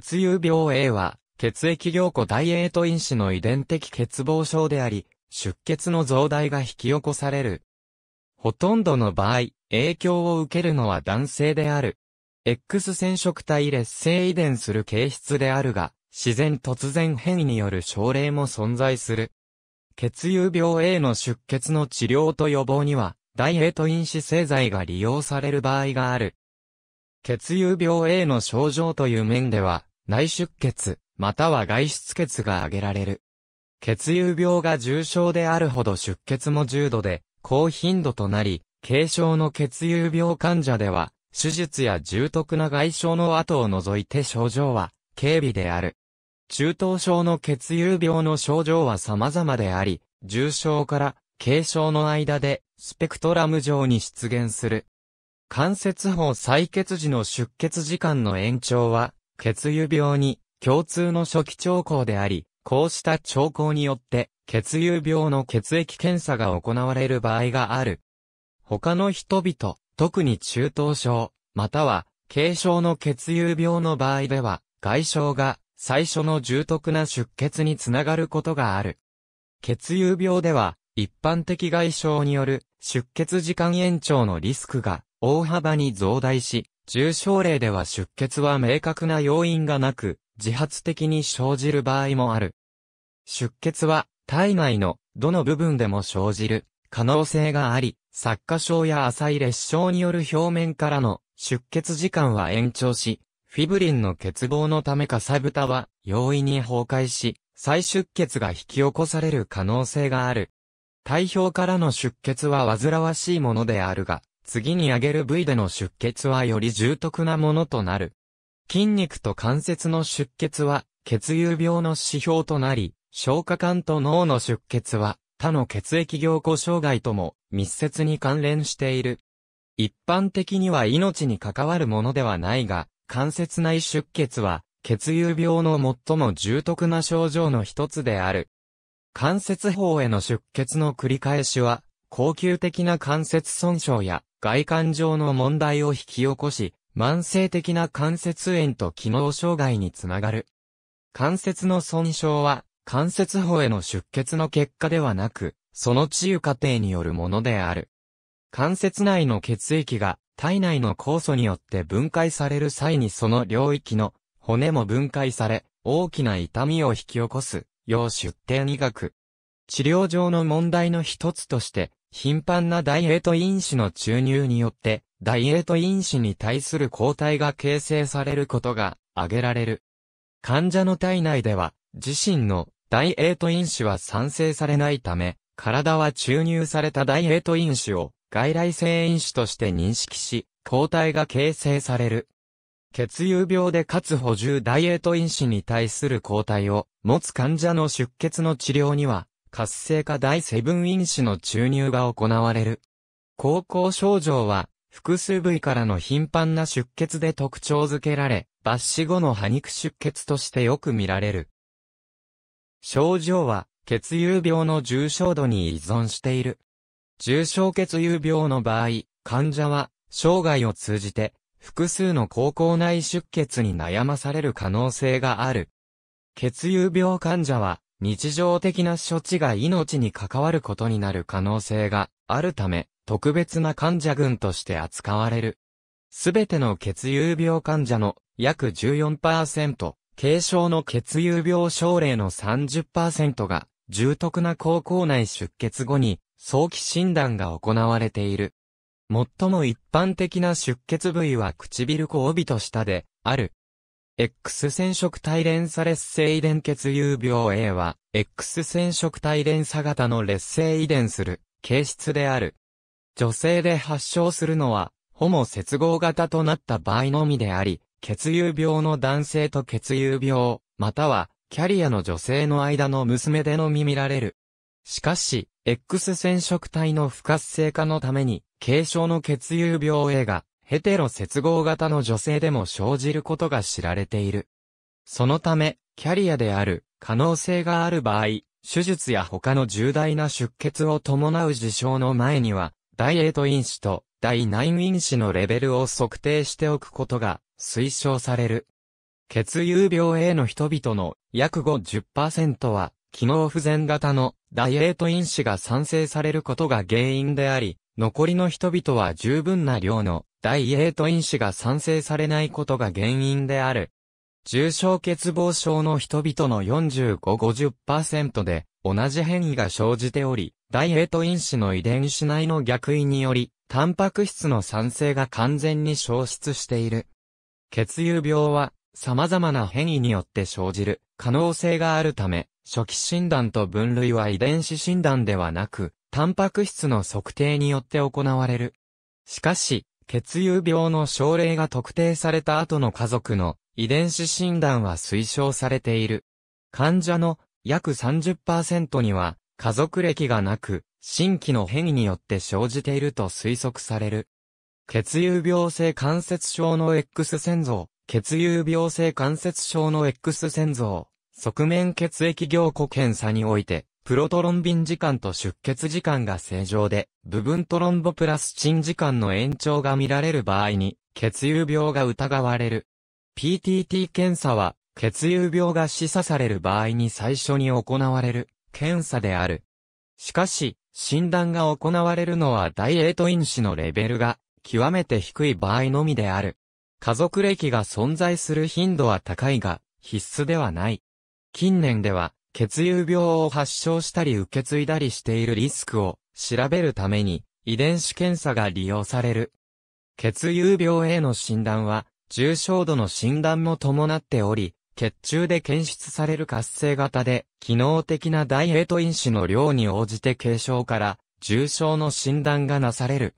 血友病 A は、血液凝固ダイエート因子の遺伝的欠乏症であり、出血の増大が引き起こされる。ほとんどの場合、影響を受けるのは男性である。X 染色体劣性遺伝する形質であるが、自然突然変異による症例も存在する。血友病 A の出血の治療と予防には、ダイエート因子製剤が利用される場合がある。血友病 A の症状という面では、内出血、または外出血が挙げられる。血友病が重症であるほど出血も重度で、高頻度となり、軽症の血友病患者では、手術や重篤な外傷の後を除いて症状は、軽微である。中等症の血友病の症状は様々であり、重症から軽症の間で、スペクトラム上に出現する。関節包採血時の出血時間の延長は、血油病に共通の初期兆候であり、こうした兆候によって、血友病の血液検査が行われる場合がある。他の人々、特に中等症、または軽症の血友病の場合では、外傷が最初の重篤な出血につながることがある。血友病では、一般的外傷による出血時間延長のリスクが大幅に増大し、重症例では出血は明確な要因がなく、自発的に生じる場合もある。出血は体内のどの部分でも生じる可能性があり、擦過症や浅い裂傷による表面からの出血時間は延長し、フィブリンの欠乏のためかさぶたは容易に崩壊し、再出血が引き起こされる可能性がある。体表からの出血は煩わしいものであるが、次に上げる部位での出血はより重篤なものとなる。筋肉と関節の出血は血友病の指標となり、消化管と脳の出血は他の血液凝固障害とも密接に関連している。一般的には命に関わるものではないが、関節内出血は血友病の最も重篤な症状の一つである。関節包への出血の繰り返しは、高級的な関節損傷や外観上の問題を引き起こし、慢性的な関節炎と機能障害につながる。関節の損傷は、関節法への出血の結果ではなく、その治癒過程によるものである。関節内の血液が体内の酵素によって分解される際にその領域の骨も分解され、大きな痛みを引き起こす、要出典医学。治療上の問題の一つとして、頻繁なダイエート因子の注入によって、ダイエート因子に対する抗体が形成されることが挙げられる。患者の体内では、自身のダイエート因子は産生されないため、体は注入されたダイエート因子を外来性因子として認識し、抗体が形成される。血友病でかつ補充ダイエート因子に対する抗体を持つ患者の出血の治療には活性化第セブン因子の注入が行われる。高校症状は、複数部位からの頻繁な出血で特徴づけられ、抜歯後の破肉出血としてよく見られる。症状は、血友病の重症度に依存している。重症血友病の場合、患者は、生涯を通じて、複数の高校内出血に悩まされる可能性がある。血友病患者は、日常的な処置が命に関わることになる可能性があるため、特別な患者群として扱われる。すべての血友病患者の約14%、軽症の血友病症例の30%が、重篤な高校内出血後に、早期診断が行われている。最も一般的な出血部位は唇小帯と下で、ある、X 染色体連鎖劣性遺伝血流病 A は、X 染色体連鎖型の劣性遺伝する、形質である。女性で発症するのは、ホモ接合型となった場合のみであり、血友病の男性と血友病、または、キャリアの女性の間の娘でのみ見られる。しかし、X 染色体の不活性化のために、軽症の血友病 A が、ヘテロ接合型の女性でも生じることが知られている。そのため、キャリアである可能性がある場合、手術や他の重大な出血を伴う事象の前には、ダイエート因子と第9因子のレベルを測定しておくことが推奨される。血友病 A の人々の約50%は、機能不全型のダイエート因子が産生されることが原因であり、残りの人々は十分な量の第エイト因子が産生されないことが原因である。重症欠乏症の人々の45-50%で同じ変異が生じており、ダイエット因子の遺伝子内の逆位により、タンパク質の酸性が完全に消失している。血友病は様々な変異によって生じる可能性があるため、初期診断と分類は遺伝子診断ではなく、タンパク質の測定によって行われる。しかし、血友病の症例が特定された後の家族の遺伝子診断は推奨されている。患者の約30%には家族歴がなく、新規の変異によって生じていると推測される。血友病性関節症の X 線像、血友病性関節症の X 線像、側面血液凝固検査において、プロトロンビン時間と出血時間が正常で、部分トロンボプラスチン時間の延長が見られる場合に、血友病が疑われる。PTT 検査は、血友病が示唆される場合に最初に行われる検査である。しかし、診断が行われるのはダイエット因子のレベルが極めて低い場合のみである。家族歴が存在する頻度は高いが必須ではない。近年では血友病を発症したり受け継いだりしているリスクを調べるために遺伝子検査が利用される。血友病への診断は重症度の診断も伴っており、血中で検出される活性型で、機能的なダイエット因子の量に応じて軽症から重症の診断がなされる。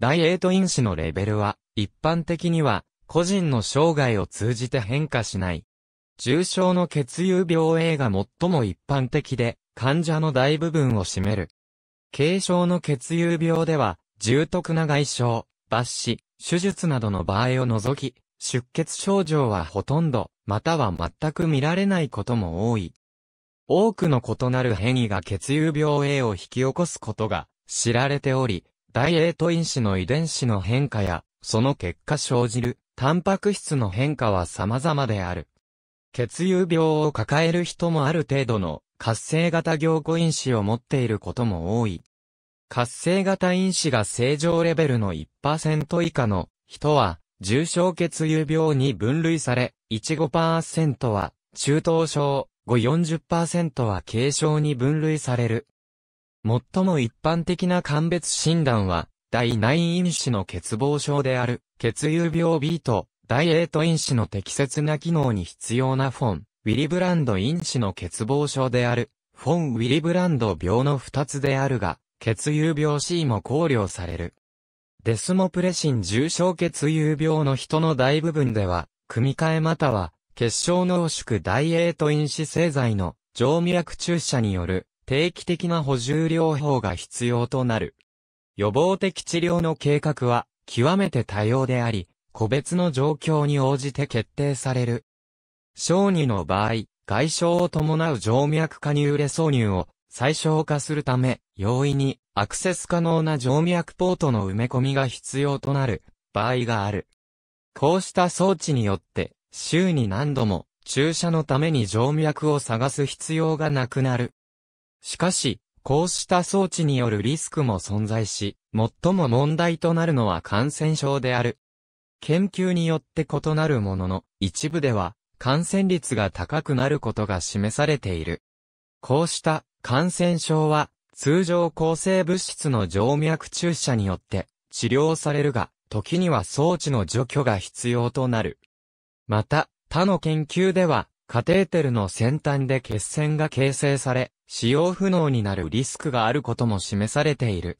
ダイエット因子のレベルは、一般的には、個人の生涯を通じて変化しない。重症の血友病 A が最も一般的で、患者の大部分を占める。軽症の血友病では、重篤な外傷、抜死、手術などの場合を除き、出血症状はほとんど、または全く見られないことも多い。多くの異なる変異が血友病 A を引き起こすことが知られており、大 A と因子の遺伝子の変化や、その結果生じる、タンパク質の変化は様々である。血友病を抱える人もある程度の活性型凝固因子を持っていることも多い。活性型因子が正常レベルの1%以下の人は重症血友病に分類され、15%は中等症、540%は軽症に分類される。最も一般的な鑑別診断は、第9因子の欠乏症である、血友病 B とート因子の適切な機能に必要なフォン、ウィリブランド因子の欠乏症である、フォン・ウィリブランド病の二つであるが、血友病 C も考慮される。デスモプレシン重症血友病の人の大部分では、組み換えまたは、結晶濃縮ダイエート因子製剤の静脈薬注射による定期的な補充療法が必要となる。予防的治療の計画は極めて多様であり、個別の状況に応じて決定される。小児の場合、外傷を伴う静脈加入レ挿入を最小化するため、容易にアクセス可能な静脈ポートの埋め込みが必要となる場合がある。こうした装置によって、週に何度も注射のために静脈を探す必要がなくなる。しかし、こうした装置によるリスクも存在し、最も問題となるのは感染症である。研究によって異なるものの、一部では感染率が高くなることが示されている。こうした感染症は通常抗生物質の静脈注射によって治療されるが、時には装置の除去が必要となる。また、他の研究では、カテーテルの先端で血栓が形成され、使用不能になるリスクがあることも示されている。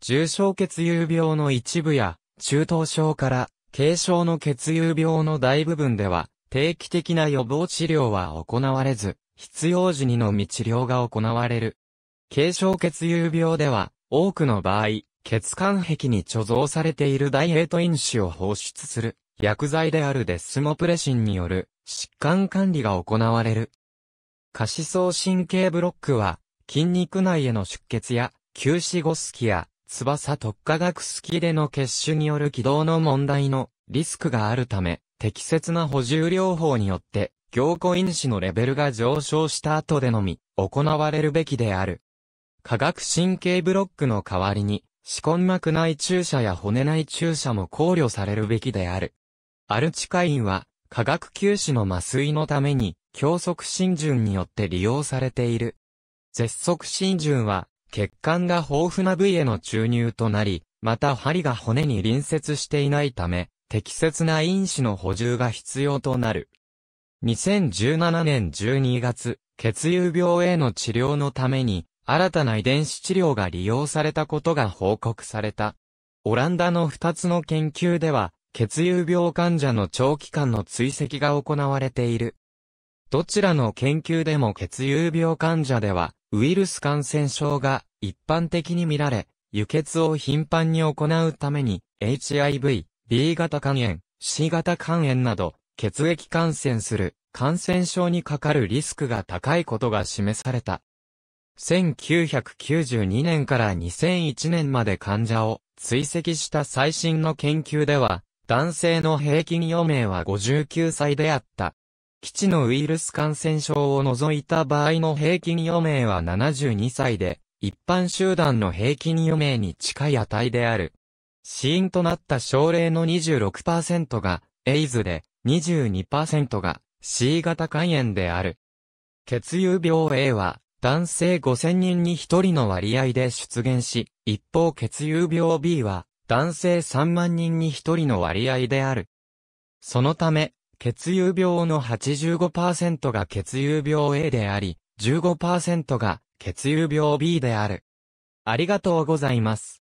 重症血友病の一部や、中等症から軽症の血友病の大部分では、定期的な予防治療は行われず、必要時にのみ治療が行われる。軽症血友病では、多くの場合、血管壁に貯蔵されているダイエット因子を放出する薬剤であるデスモプレシンによる疾患管理が行われる。下肢層神経ブロックは筋肉内への出血や急死後スキや翼特化学式での結種による軌道の問題のリスクがあるため、適切な補充療法によって、凝固因子のレベルが上昇した後でのみ、行われるべきである。化学神経ブロックの代わりに、歯根膜内注射や骨内注射も考慮されるべきである。アルチカインは、化学休止の麻酔のために、強速浸潤によって利用されている。絶速浸潤は、血管が豊富な部位への注入となり、また針が骨に隣接していないため、適切な因子の補充が必要となる。2017年12月、血友病への治療のために、新たな遺伝子治療が利用されたことが報告された。オランダの2つの研究では、血友病患者の長期間の追跡が行われている。どちらの研究でも血友病患者では、ウイルス感染症が一般的に見られ、輸血を頻繁に行うために、HIV、B 型肝炎、C 型肝炎など、血液感染する感染症にかかるリスクが高いことが示された。1992年から2001年まで患者を追跡した最新の研究では、男性の平均余命は59歳であった。基地のウイルス感染症を除いた場合の平均余命は72歳で、一般集団の平均余命に近い値である。死因となった症例の26%が、エイズで、22%が、C 型肝炎である。血友病 A は、男性5000人に1人の割合で出現し、一方血友病 B は、男性3万人に1人の割合である。そのため、血友病の85%が血友病 A であり、15%が血友病 B である。ありがとうございます。